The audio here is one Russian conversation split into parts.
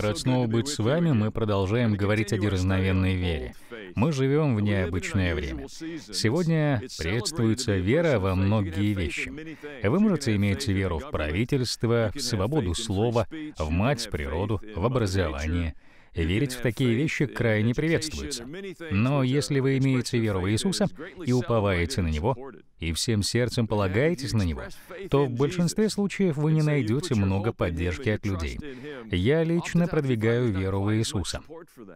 Рад снова быть с вами. Мы продолжаем говорить о дерзновенной вере. Мы живем в необычное время. Сегодня приветствуется вера во многие вещи. Вы можете иметь веру в правительство, в свободу слова, в мать, природу, в образование. Верить в такие вещи крайне приветствуется. Но если вы имеете веру в Иисуса и уповаете на Него, и всем сердцем полагаетесь на него, то в большинстве случаев вы не найдете много поддержки от людей. Я лично продвигаю веру в Иисуса.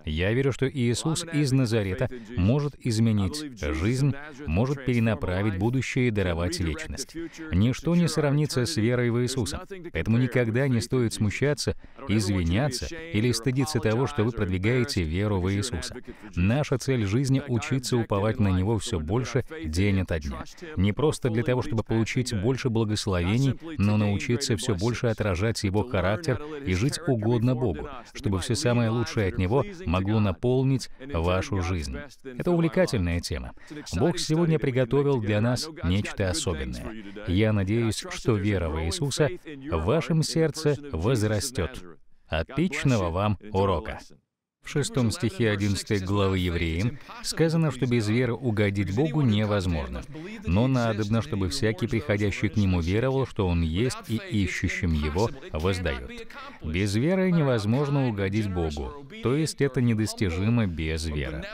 Я верю, что Иисус из Назарета может изменить жизнь, может перенаправить будущее и даровать вечность. Ничто не сравнится с верой в Иисуса. Поэтому никогда не стоит смущаться, извиняться или стыдиться того, что вы продвигаете веру в Иисуса. Наша цель жизни — учиться уповать на Него все больше день ото дня не просто для того, чтобы получить больше благословений, но научиться все больше отражать Его характер и жить угодно Богу, чтобы все самое лучшее от Него могло наполнить вашу жизнь. Это увлекательная тема. Бог сегодня приготовил для нас нечто особенное. Я надеюсь, что вера в Иисуса в вашем сердце возрастет. Отличного вам урока! В шестом стихе 11 главы Евреям сказано, что без веры угодить Богу невозможно, но надобно, чтобы всякий приходящий к Нему веровал, что Он есть и ищущим Его воздает. Без веры невозможно угодить Богу, то есть это недостижимо без веры.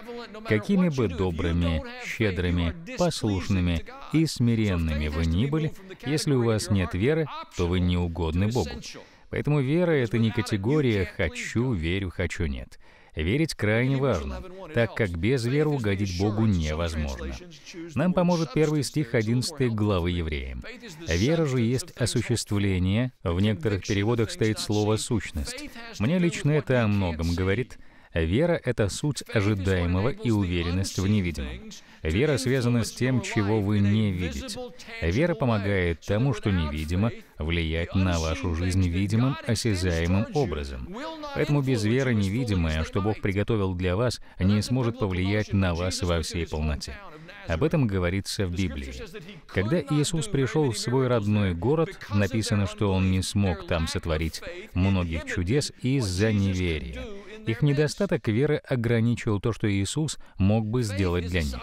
Какими бы добрыми, щедрыми, послушными и смиренными вы ни были, если у вас нет веры, то вы неугодны Богу. Поэтому вера — это не категория «хочу, верю, хочу, нет». Верить крайне важно, так как без веры угодить Богу невозможно. Нам поможет первый стих 11 главы Евреям. «Вера же есть осуществление», в некоторых переводах стоит слово «сущность». Мне лично это о многом говорит, Вера — это суть ожидаемого и уверенность в невидимом. Вера связана с тем, чего вы не видите. Вера помогает тому, что невидимо, влиять на вашу жизнь видимым, осязаемым образом. Поэтому без веры невидимое, что Бог приготовил для вас, не сможет повлиять на вас во всей полноте. Об этом говорится в Библии. Когда Иисус пришел в свой родной город, написано, что он не смог там сотворить многих чудес из-за неверия. Их недостаток веры ограничивал то, что Иисус мог бы сделать для них.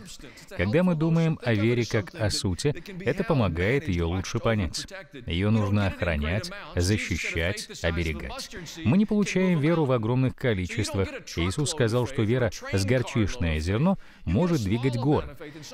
Когда мы думаем о вере как о сути, это помогает ее лучше понять. Ее нужно охранять, защищать, оберегать. Мы не получаем веру в огромных количествах. Иисус сказал, что вера с горчишное зерно может двигать гор.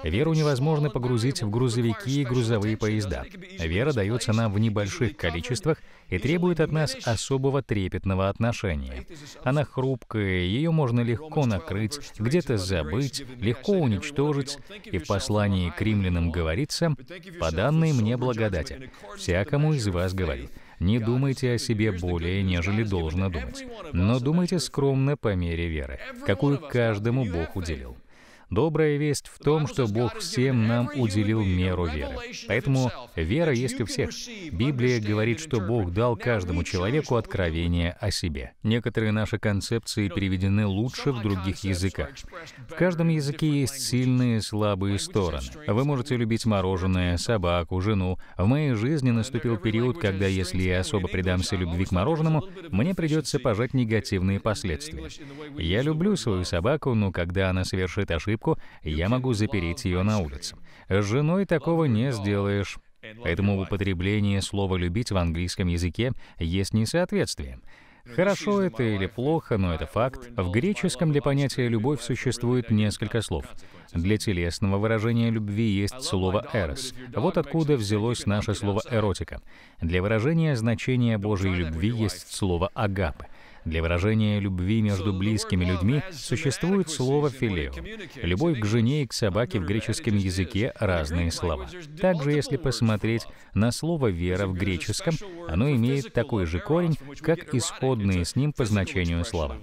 Веру невозможно погрузить в грузовики и грузовые поезда. Вера дается нам в небольших количествах и требует от нас особого трепетного отношения. Она хрупкая, ее можно легко накрыть, где-то забыть, легко уничтожить, и в послании к римлянам говорится «По данной мне благодати, всякому из вас говорю». Не думайте о себе более, нежели должно думать, но думайте скромно по мере веры, какую каждому Бог уделил. Добрая весть в том, что Бог всем нам уделил меру веры. Поэтому вера есть у всех. Библия говорит, что Бог дал каждому человеку откровение о себе. Некоторые наши концепции переведены лучше в других языках. В каждом языке есть сильные и слабые стороны. Вы можете любить мороженое, собаку, жену. В моей жизни наступил период, когда если я особо предамся любви к мороженому, мне придется пожать негативные последствия. Я люблю свою собаку, но когда она совершит ошибку, скрипку, я могу запереть ее на улице. С женой такого не сделаешь. Поэтому в слова «любить» в английском языке есть несоответствие. Хорошо это или плохо, но это факт. В греческом для понятия «любовь» существует несколько слов. Для телесного выражения любви есть слово «эрос». Вот откуда взялось наше слово «эротика». Для выражения значения Божьей любви есть слово «агапы». Для выражения любви между близкими людьми существует слово «филео». Любовь к жене и к собаке в греческом языке — разные слова. Также, если посмотреть на слово «вера» в греческом, оно имеет такой же корень, как исходные с ним по значению слова.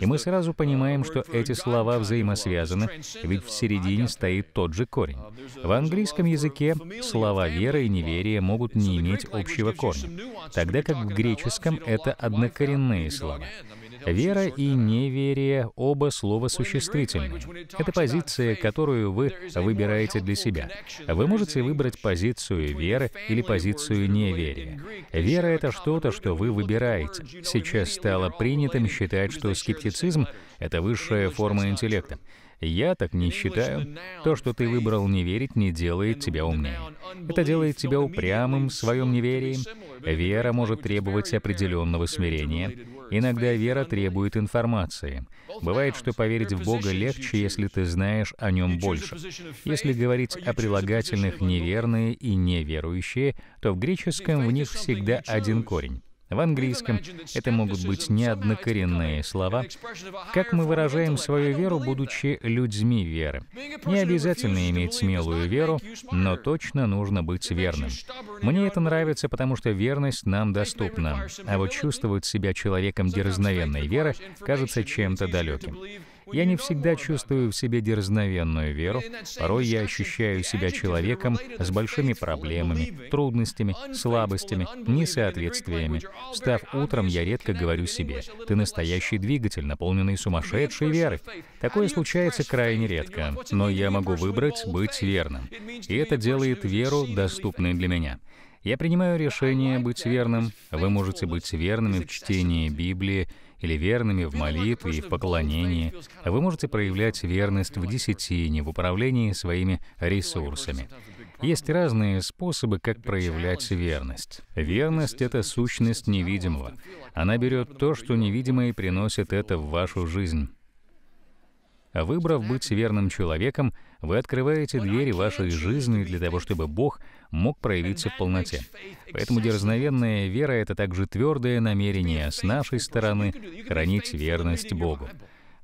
И мы сразу понимаем, что эти слова взаимосвязаны, ведь в середине стоит тот же корень. В английском языке слова «вера» и «неверие» могут не иметь общего корня, тогда как в греческом это однокоренные слова. Христова. Вера и неверие — оба слова существительные. Это позиция, которую вы выбираете для себя. Вы можете выбрать позицию веры или позицию неверия. Вера — это что-то, что вы выбираете. Сейчас стало принятым считать, что скептицизм это высшая форма интеллекта. Я так не считаю. То, что ты выбрал не верить, не делает тебя умнее. Это делает тебя упрямым в своем неверии. Вера может требовать определенного смирения. Иногда вера требует информации. Бывает, что поверить в Бога легче, если ты знаешь о Нем больше. Если говорить о прилагательных «неверные» и «неверующие», то в греческом в них всегда один корень. В английском это могут быть неоднокоренные слова. Как мы выражаем свою веру, будучи людьми веры? Не обязательно иметь смелую веру, но точно нужно быть верным. Мне это нравится, потому что верность нам доступна, а вот чувствовать себя человеком дерзновенной веры кажется чем-то далеким. Я не всегда чувствую в себе дерзновенную веру. Порой я ощущаю себя человеком с большими проблемами, трудностями, слабостями, несоответствиями. Став утром, я редко говорю себе, «Ты настоящий двигатель, наполненный сумасшедшей верой». Такое случается крайне редко, но я могу выбрать быть верным. И это делает веру доступной для меня. Я принимаю решение быть верным. Вы можете быть верными в чтении Библии, или верными в молитве и в поклонении, вы можете проявлять верность в десятине, в управлении своими ресурсами. Есть разные способы, как проявлять верность. Верность — это сущность невидимого. Она берет то, что невидимое, и приносит это в вашу жизнь. Выбрав быть верным человеком, вы открываете двери вашей жизни для того, чтобы Бог мог проявиться в полноте. Поэтому дерзновенная вера — это также твердое намерение с нашей стороны хранить верность Богу.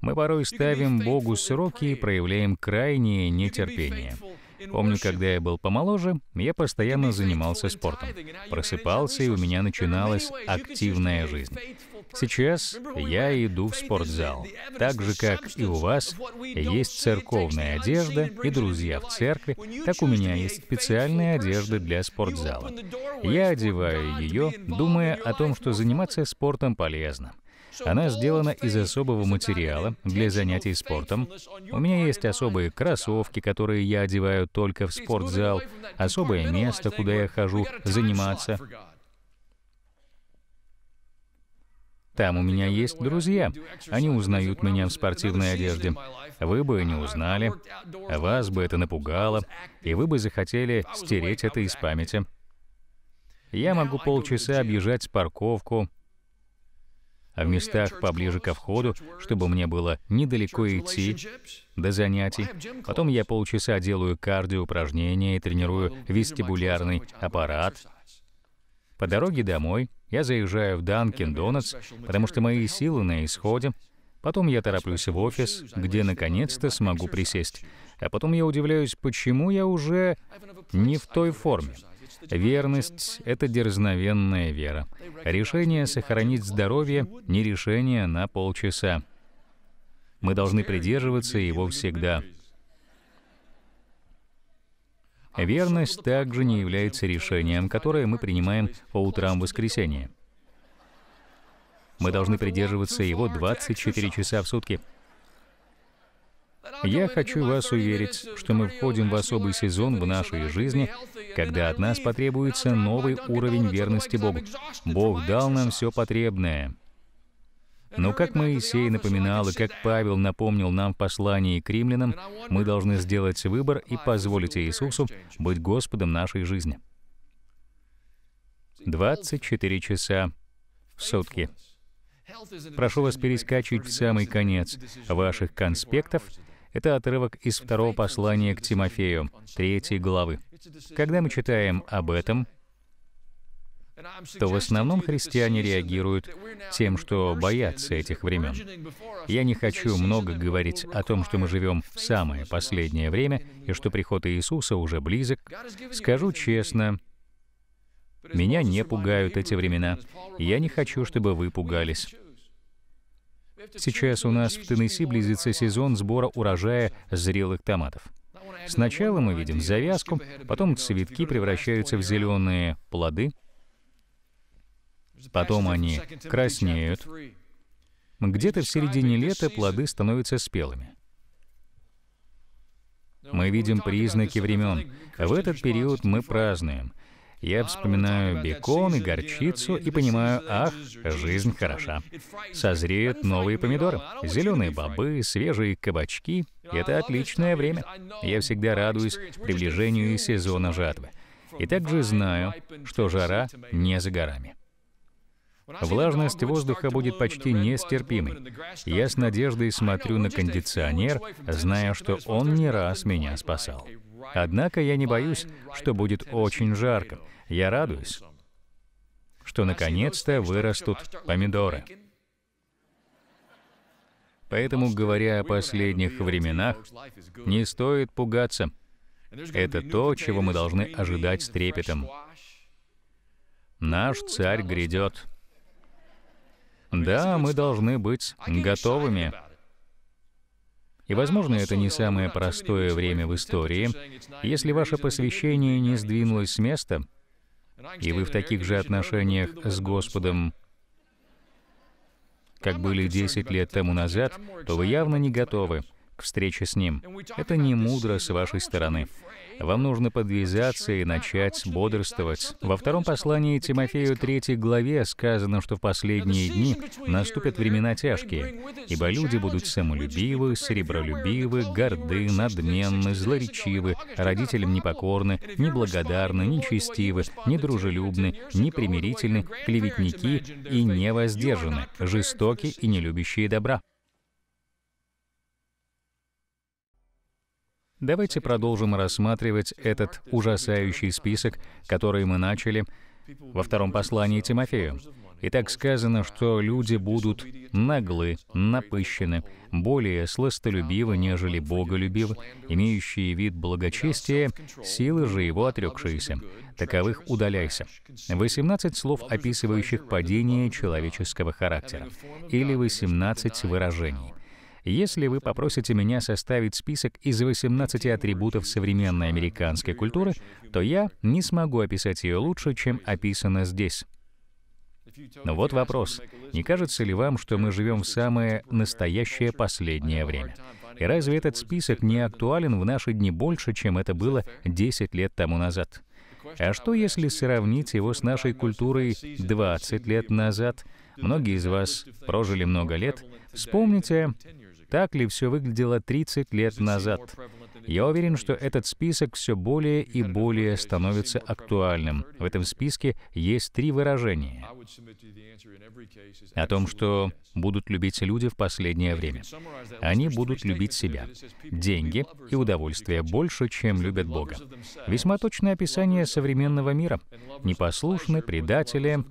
Мы порой ставим Богу сроки и проявляем крайнее нетерпение. Помню, когда я был помоложе, я постоянно занимался спортом. Просыпался, и у меня начиналась активная жизнь. Сейчас я иду в спортзал. Так же, как и у вас, есть церковная одежда и друзья в церкви, так у меня есть специальная одежда для спортзала. Я одеваю ее, думая о том, что заниматься спортом полезно. Она сделана из особого материала для занятий спортом. У меня есть особые кроссовки, которые я одеваю только в спортзал, особое место, куда я хожу заниматься. Там у меня есть друзья. Они узнают меня в спортивной одежде. Вы бы не узнали, вас бы это напугало, и вы бы захотели стереть это из памяти. Я могу полчаса объезжать парковку в местах поближе ко входу, чтобы мне было недалеко идти до занятий. Потом я полчаса делаю кардиоупражнения и тренирую вестибулярный аппарат, по дороге домой я заезжаю в Данкин Донатс, потому что мои силы на исходе. Потом я тороплюсь в офис, где наконец-то смогу присесть. А потом я удивляюсь, почему я уже не в той форме. Верность — это дерзновенная вера. Решение сохранить здоровье — не решение на полчаса. Мы должны придерживаться его всегда — Верность также не является решением, которое мы принимаем по утрам воскресенья. Мы должны придерживаться его 24 часа в сутки. Я хочу вас уверить, что мы входим в особый сезон в нашей жизни, когда от нас потребуется новый уровень верности Богу. Бог дал нам все потребное — но как Моисей напоминал и как Павел напомнил нам в послании к римлянам, мы должны сделать выбор и позволить Иисусу быть Господом нашей жизни. 24 часа в сутки. Прошу вас перескачивать в самый конец ваших конспектов. Это отрывок из второго послания к Тимофею, третьей главы. Когда мы читаем об этом, то в основном христиане реагируют тем, что боятся этих времен. Я не хочу много говорить о том, что мы живем в самое последнее время и что приход Иисуса уже близок. Скажу честно, меня не пугают эти времена. Я не хочу, чтобы вы пугались. Сейчас у нас в Теннесси близится сезон сбора урожая зрелых томатов. Сначала мы видим завязку, потом цветки превращаются в зеленые плоды — Потом они краснеют. Где-то в середине лета плоды становятся спелыми. Мы видим признаки времен. А в этот период мы празднуем. Я вспоминаю бекон и горчицу и понимаю, ах, жизнь хороша. Созреют новые помидоры, зеленые бобы, свежие кабачки. Это отличное время. Я всегда радуюсь приближению сезона жатвы. И также знаю, что жара не за горами. Влажность воздуха будет почти нестерпимой. Я с надеждой смотрю на кондиционер, зная, что он не раз меня спасал. Однако я не боюсь, что будет очень жарко. Я радуюсь, что наконец-то вырастут помидоры. Поэтому, говоря о последних временах, не стоит пугаться. Это то, чего мы должны ожидать с трепетом. Наш царь грядет. Да, мы должны быть готовыми. И, возможно, это не самое простое время в истории. Если ваше посвящение не сдвинулось с места, и вы в таких же отношениях с Господом, как были 10 лет тому назад, то вы явно не готовы к встрече с Ним. Это не мудро с вашей стороны. Вам нужно подвязаться и начать бодрствовать. Во втором послании Тимофею 3 главе сказано, что в последние дни наступят времена тяжкие, ибо люди будут самолюбивы, серебролюбивы, горды, надменны, злоречивы, родителям непокорны, неблагодарны, нечестивы, недружелюбны, непримирительны, клеветники и невоздержаны, жестоки и нелюбящие добра. Давайте продолжим рассматривать этот ужасающий список, который мы начали во втором послании Тимофею. И так сказано, что люди будут наглы, напыщены, более сластолюбивы, нежели боголюбивы, имеющие вид благочестия, силы же его отрекшиеся. Таковых удаляйся. 18 слов, описывающих падение человеческого характера, или 18 выражений. Если вы попросите меня составить список из 18 атрибутов современной американской культуры, то я не смогу описать ее лучше, чем описано здесь. Но вот вопрос. Не кажется ли вам, что мы живем в самое настоящее последнее время? И разве этот список не актуален в наши дни больше, чем это было 10 лет тому назад? А что, если сравнить его с нашей культурой 20 лет назад? Многие из вас прожили много лет. Вспомните так ли все выглядело 30 лет назад? Я уверен, что этот список все более и более становится актуальным. В этом списке есть три выражения о том, что будут любить люди в последнее время. Они будут любить себя. Деньги и удовольствие больше, чем любят Бога. Весьма точное описание современного мира. Непослушны, предатели.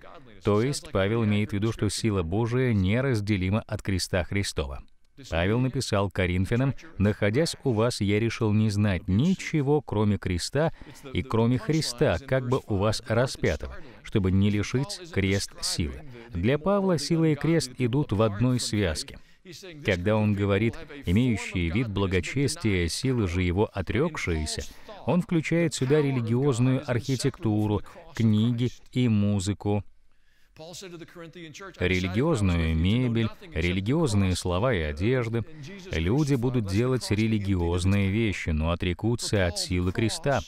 То есть Павел имеет в виду, что сила Божия неразделима от креста Христова. Павел написал Коринфянам, «Находясь у вас, я решил не знать ничего, кроме креста и кроме Христа, как бы у вас распятого, чтобы не лишить крест силы». Для Павла сила и крест идут в одной связке. Когда он говорит «имеющие вид благочестия, силы же его отрекшиеся», он включает сюда религиозную архитектуру, книги и музыку, Религиозную мебель, религиозные слова и одежды. Люди будут делать религиозные вещи, но отрекутся от силы креста.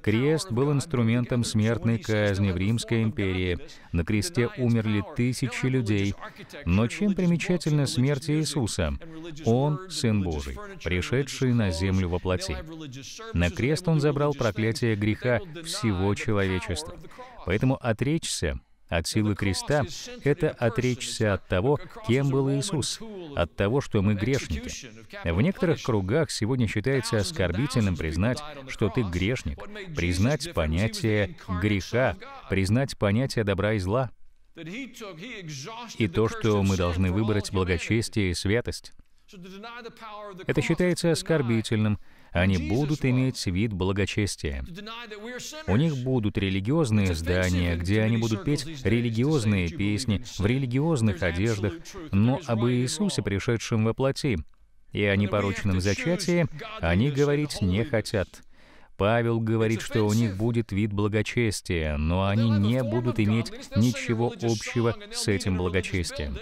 Крест был инструментом смертной казни в Римской империи. На кресте умерли тысячи людей. Но чем примечательна смерть Иисуса? Он — Сын Божий, пришедший на землю во плоти. На крест он забрал проклятие греха всего человечества. Поэтому отречься от силы креста — это отречься от того, кем был Иисус, от того, что мы грешники. В некоторых кругах сегодня считается оскорбительным признать, что ты грешник, признать понятие греха, признать понятие добра и зла. И то, что мы должны выбрать благочестие и святость. Это считается оскорбительным — они будут иметь вид благочестия. У них будут религиозные здания, где они будут петь религиозные песни в религиозных одеждах, но об Иисусе, пришедшем во плоти, и о непорочном зачатии они говорить не хотят. Павел говорит, что у них будет вид благочестия, но они не будут иметь ничего общего с этим благочестием.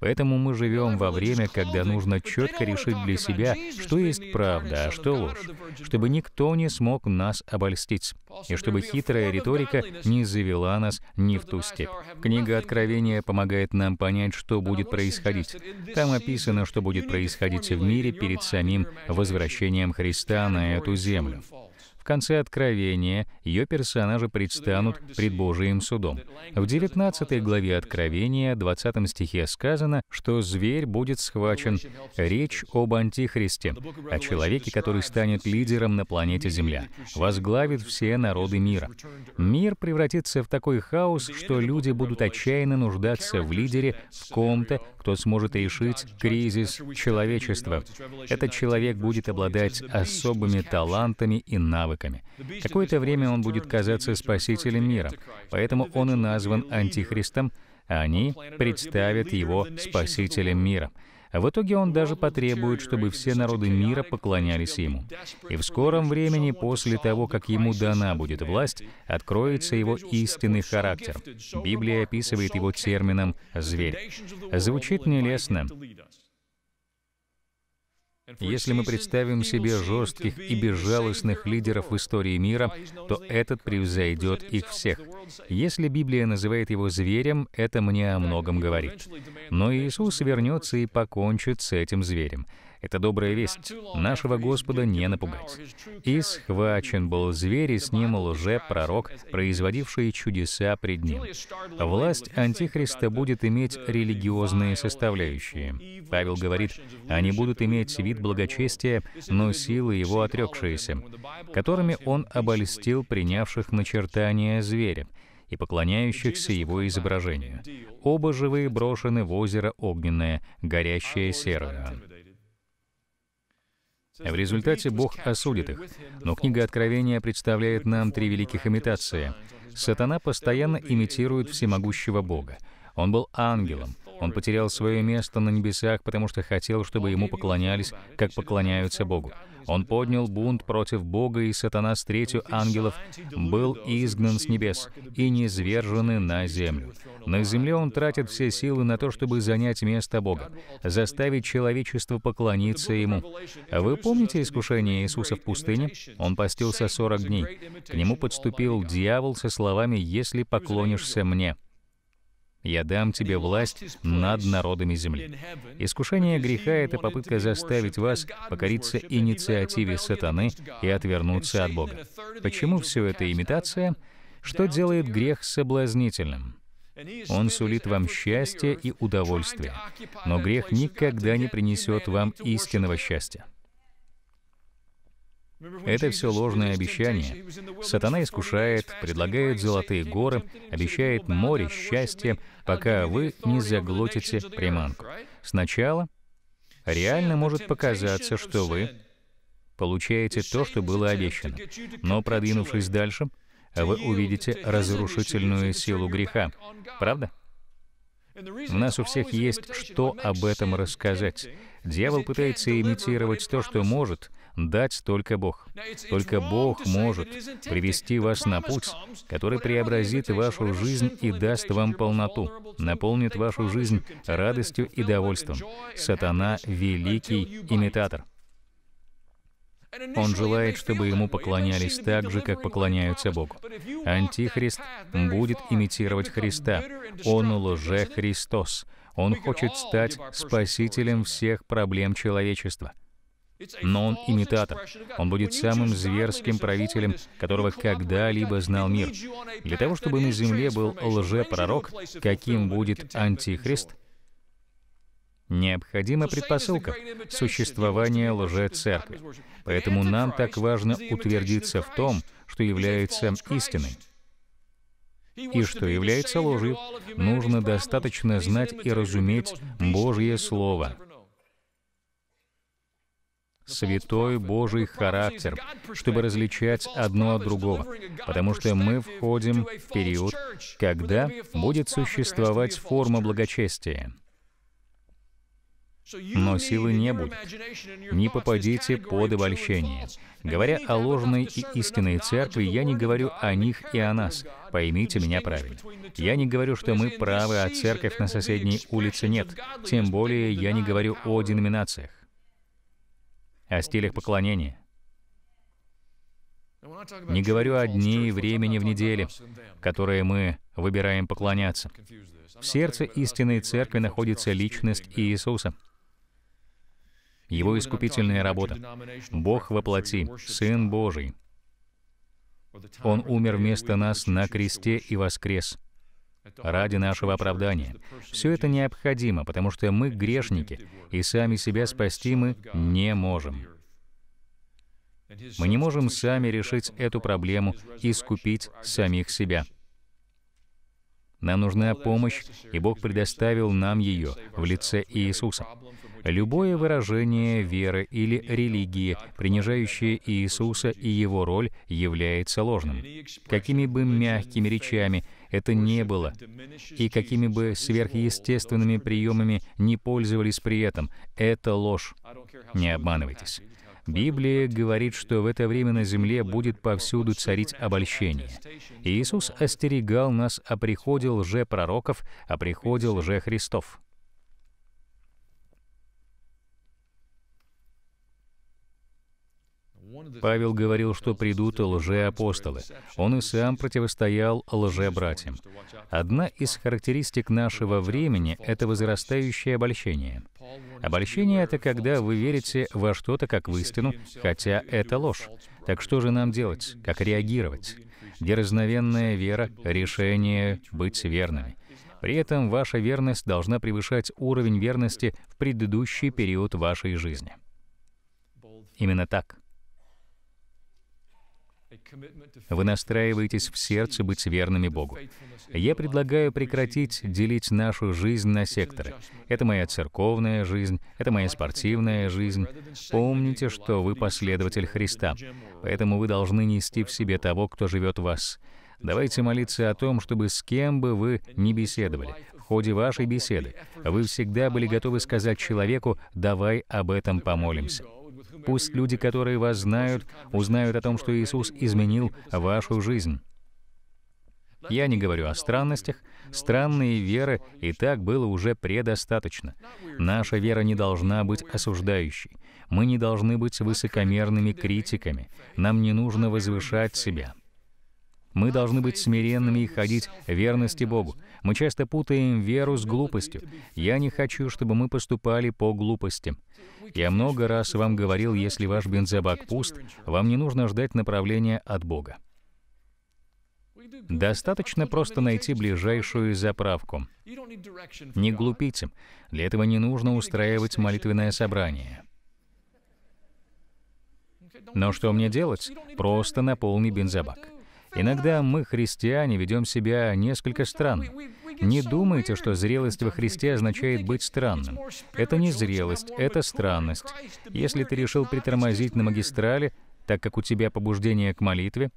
Поэтому мы живем во время, когда нужно четко решить для себя, что есть правда, а что ложь, чтобы никто не смог нас обольстить, и чтобы хитрая риторика не завела нас ни в ту степь. Книга Откровения помогает нам понять, что будет происходить. Там описано, что будет происходить в мире перед самим возвращением Христа на эту землю конце Откровения ее персонажи предстанут пред Божиим судом. В 19 главе Откровения, 20 стихе сказано, что зверь будет схвачен. Речь об Антихристе, о человеке, который станет лидером на планете Земля, возглавит все народы мира. Мир превратится в такой хаос, что люди будут отчаянно нуждаться в лидере, в ком-то, кто сможет решить кризис человечества. Этот человек будет обладать особыми талантами и навыками облаками. Какое-то время он будет казаться спасителем мира, поэтому он и назван Антихристом, а они представят его спасителем мира. А в итоге он даже потребует, чтобы все народы мира поклонялись ему. И в скором времени, после того, как ему дана будет власть, откроется его истинный характер. Библия описывает его термином «зверь». Звучит нелестно, если мы представим себе жестких и безжалостных лидеров в истории мира, то этот превзойдет их всех. Если Библия называет его зверем, это мне о многом говорит. Но Иисус вернется и покончит с этим зверем. Это добрая весть. Нашего Господа не напугать. И схвачен был зверь, и с ним лже-пророк, производивший чудеса пред ним. Власть Антихриста будет иметь религиозные составляющие. Павел говорит, они будут иметь вид благочестия, но силы его отрекшиеся, которыми он обольстил принявших начертания зверя и поклоняющихся его изображению. Оба живые брошены в озеро огненное, горящее серое. В результате Бог осудит их. Но книга Откровения представляет нам три великих имитации. Сатана постоянно имитирует всемогущего Бога. Он был ангелом. Он потерял свое место на небесах, потому что хотел, чтобы ему поклонялись, как поклоняются Богу. Он поднял бунт против Бога, и сатана с третью ангелов был изгнан с небес и низвержены на землю. На земле он тратит все силы на то, чтобы занять место Бога, заставить человечество поклониться Ему. Вы помните искушение Иисуса в пустыне? Он постился 40 дней. К нему подступил дьявол со словами «Если поклонишься мне». Я дам тебе власть над народами земли. Искушение греха — это попытка заставить вас покориться инициативе сатаны и отвернуться от Бога. Почему все это имитация? Что делает грех соблазнительным? Он сулит вам счастье и удовольствие, но грех никогда не принесет вам истинного счастья. Это все ложные обещания. Сатана искушает, предлагает золотые горы, обещает море, счастья, пока вы не заглотите приманку. Сначала реально может показаться, что вы получаете то, что было обещано. Но продвинувшись дальше, вы увидите разрушительную силу греха. Правда? У нас у всех есть что об этом рассказать. Дьявол пытается имитировать то, что может, дать только Бог. Только Бог может привести вас на путь, который преобразит вашу жизнь и даст вам полноту, наполнит вашу жизнь радостью и довольством. Сатана — великий имитатор. Он желает, чтобы ему поклонялись так же, как поклоняются Богу. Антихрист будет имитировать Христа. Он лже-Христос. Он хочет стать спасителем всех проблем человечества. Но он имитатор. Он будет самым зверским правителем, которого когда-либо знал мир. Для того, чтобы на земле был лжепророк, каким будет антихрист, Необходима предпосылка — существование лжецеркви. Поэтому нам так важно утвердиться в том, что является истиной. И что является ложью, нужно достаточно знать и разуметь Божье Слово — святой Божий характер, чтобы различать одно от другого, потому что мы входим в период, когда будет существовать форма благочестия. Но силы не будет. Не попадите под обольщение. Говоря о ложной и истинной церкви, я не говорю о них и о нас. Поймите меня правильно. Я не говорю, что мы правы, а церковь на соседней улице нет. Тем более я не говорю о деноминациях о стилях поклонения. Не говорю о дне и времени в неделе, которые мы выбираем поклоняться. В сердце истинной церкви находится личность Иисуса, Его искупительная работа. Бог воплоти, Сын Божий. Он умер вместо нас на кресте и воскрес ради нашего оправдания. Все это необходимо, потому что мы грешники, и сами себя спасти мы не можем. Мы не можем сами решить эту проблему и искупить самих себя. Нам нужна помощь, и Бог предоставил нам ее в лице Иисуса. Любое выражение веры или религии, принижающее Иисуса и его роль, является ложным. Какими бы мягкими речами это не было. И какими бы сверхъестественными приемами не пользовались при этом, это ложь. Не обманывайтесь. Библия говорит, что в это время на земле будет повсюду царить обольщение. Иисус остерегал нас о а приходе лжепророков, о а приходе Христов. Павел говорил, что придут лжеапостолы. Он и сам противостоял братьям. Одна из характеристик нашего времени — это возрастающее обольщение. Обольщение — это когда вы верите во что-то как в истину, хотя это ложь. Так что же нам делать? Как реагировать? Дерзновенная вера — решение быть верными. При этом ваша верность должна превышать уровень верности в предыдущий период вашей жизни. Именно так. Вы настраиваетесь в сердце быть верными Богу. Я предлагаю прекратить делить нашу жизнь на секторы. Это моя церковная жизнь, это моя спортивная жизнь. Помните, что вы последователь Христа, поэтому вы должны нести в себе того, кто живет в вас. Давайте молиться о том, чтобы с кем бы вы ни беседовали, в ходе вашей беседы вы всегда были готовы сказать человеку «давай об этом помолимся». Пусть люди, которые вас знают, узнают о том, что Иисус изменил вашу жизнь. Я не говорю о странностях. Странные веры и так было уже предостаточно. Наша вера не должна быть осуждающей. Мы не должны быть высокомерными критиками. Нам не нужно возвышать себя. Мы должны быть смиренными и ходить верности Богу. Мы часто путаем веру с глупостью. Я не хочу, чтобы мы поступали по глупости. Я много раз вам говорил, если ваш бензобак пуст, вам не нужно ждать направления от Бога. Достаточно просто найти ближайшую заправку. Не глупите. Для этого не нужно устраивать молитвенное собрание. Но что мне делать? Просто наполни бензобак. Иногда мы, христиане, ведем себя несколько странно. Не думайте, что зрелость во Христе означает быть странным. Это не зрелость, это странность. Если ты решил притормозить на магистрали, так как у тебя побуждение к молитве,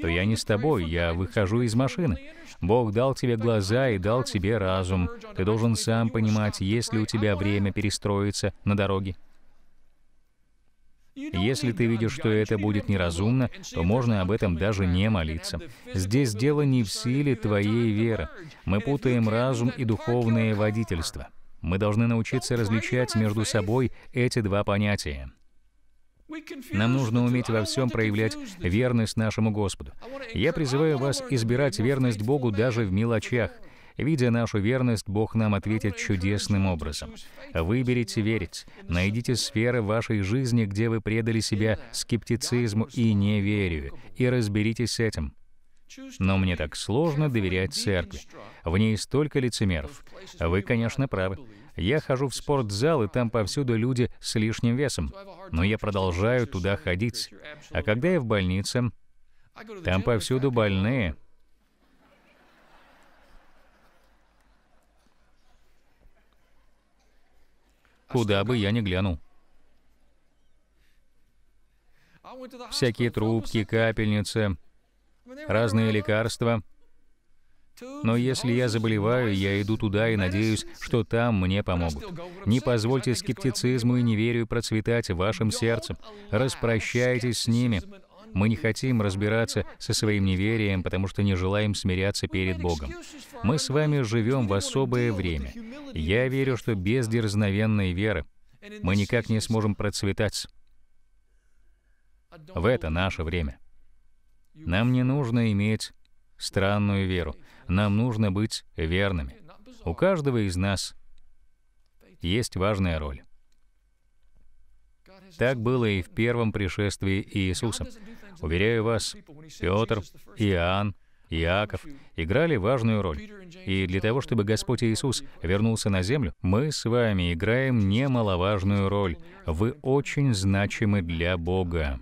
то я не с тобой, я выхожу из машины. Бог дал тебе глаза и дал тебе разум. Ты должен сам понимать, есть ли у тебя время перестроиться на дороге. Если ты видишь, что это будет неразумно, то можно об этом даже не молиться. Здесь дело не в силе твоей веры. Мы путаем разум и духовное водительство. Мы должны научиться различать между собой эти два понятия. Нам нужно уметь во всем проявлять верность нашему Господу. Я призываю вас избирать верность Богу даже в мелочах — Видя нашу верность, Бог нам ответит чудесным образом. Выберите верить. Найдите сферы вашей жизни, где вы предали себя скептицизму и неверию, и разберитесь с этим. Но мне так сложно доверять церкви. В ней столько лицемеров. Вы, конечно, правы. Я хожу в спортзал, и там повсюду люди с лишним весом. Но я продолжаю туда ходить. А когда я в больнице, там повсюду больные, куда бы я ни глянул. Всякие трубки, капельницы, разные лекарства. Но если я заболеваю, я иду туда и надеюсь, что там мне помогут. Не позвольте скептицизму и неверию процветать в вашем сердце. Распрощайтесь с ними. Мы не хотим разбираться со своим неверием, потому что не желаем смиряться перед Богом. Мы с вами живем в особое время. Я верю, что без дерзновенной веры мы никак не сможем процветать. В это наше время. Нам не нужно иметь странную веру. Нам нужно быть верными. У каждого из нас есть важная роль. Так было и в первом пришествии Иисуса. Уверяю вас, Петр, Иоанн, Иаков играли важную роль. И для того, чтобы Господь Иисус вернулся на землю, мы с вами играем немаловажную роль. Вы очень значимы для Бога.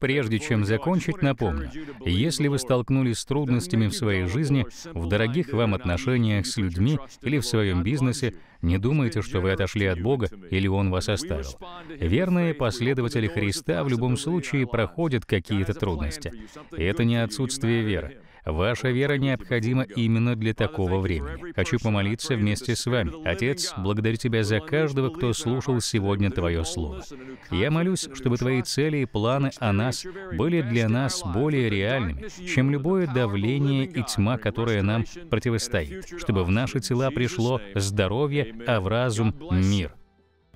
Прежде чем закончить, напомню, если вы столкнулись с трудностями в своей жизни, в дорогих вам отношениях с людьми или в своем бизнесе, не думайте, что вы отошли от Бога или Он вас оставил. Верные последователи Христа в любом случае проходят какие-то трудности. И это не отсутствие веры. Ваша вера необходима именно для такого времени. Хочу помолиться вместе с вами. Отец, благодарю Тебя за каждого, кто слушал сегодня Твое Слово. Я молюсь, чтобы Твои цели и планы о нас были для нас более реальными, чем любое давление и тьма, которая нам противостоит, чтобы в наши тела пришло здоровье, а в разум — мир.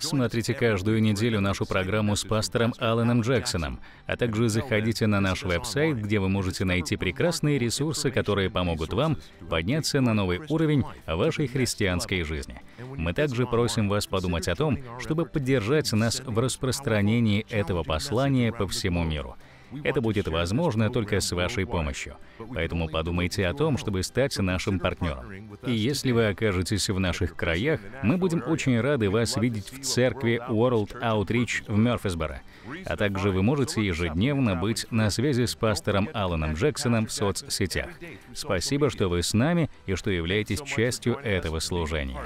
Смотрите каждую неделю нашу программу с пастором Алленом Джексоном, а также заходите на наш веб-сайт, где вы можете найти прекрасные ресурсы, которые помогут вам подняться на новый уровень вашей христианской жизни. Мы также просим вас подумать о том, чтобы поддержать нас в распространении этого послания по всему миру. Это будет возможно только с вашей помощью. Поэтому подумайте о том, чтобы стать нашим партнером. И если вы окажетесь в наших краях, мы будем очень рады вас видеть в церкви World Outreach в Мерфисборо. А также вы можете ежедневно быть на связи с пастором Алланом Джексоном в соцсетях. Спасибо, что вы с нами и что являетесь частью этого служения.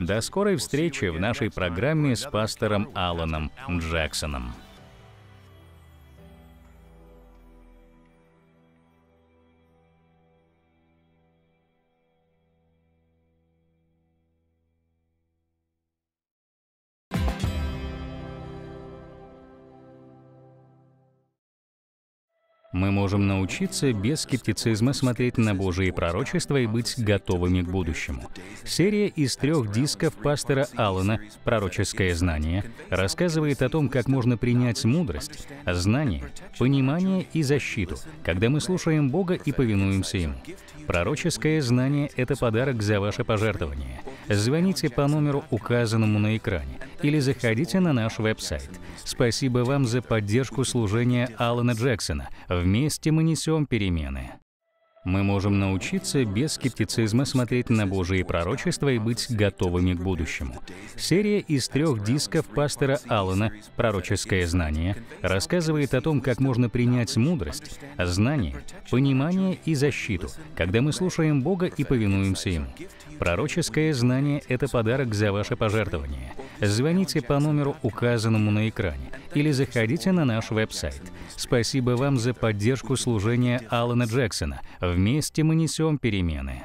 До скорой встречи в нашей программе с пастором Алланом Джексоном. Мы можем научиться без скептицизма смотреть на Божие пророчества и быть готовыми к будущему. Серия из трех дисков пастора Аллана «Пророческое знание» рассказывает о том, как можно принять мудрость, знание, понимание и защиту, когда мы слушаем Бога и повинуемся Ему. Пророческое знание — это подарок за ваше пожертвование — звоните по номеру, указанному на экране, или заходите на наш веб-сайт. Спасибо вам за поддержку служения Алана Джексона. Вместе мы несем перемены. Мы можем научиться без скептицизма смотреть на Божие пророчества и быть готовыми к будущему. Серия из трех дисков пастора Аллена «Пророческое знание» рассказывает о том, как можно принять мудрость, знание, понимание и защиту, когда мы слушаем Бога и повинуемся Ему. Пророческое знание – это подарок за ваше пожертвование. Звоните по номеру, указанному на экране, или заходите на наш веб-сайт. Спасибо вам за поддержку служения Алана Джексона. Вместе мы несем перемены.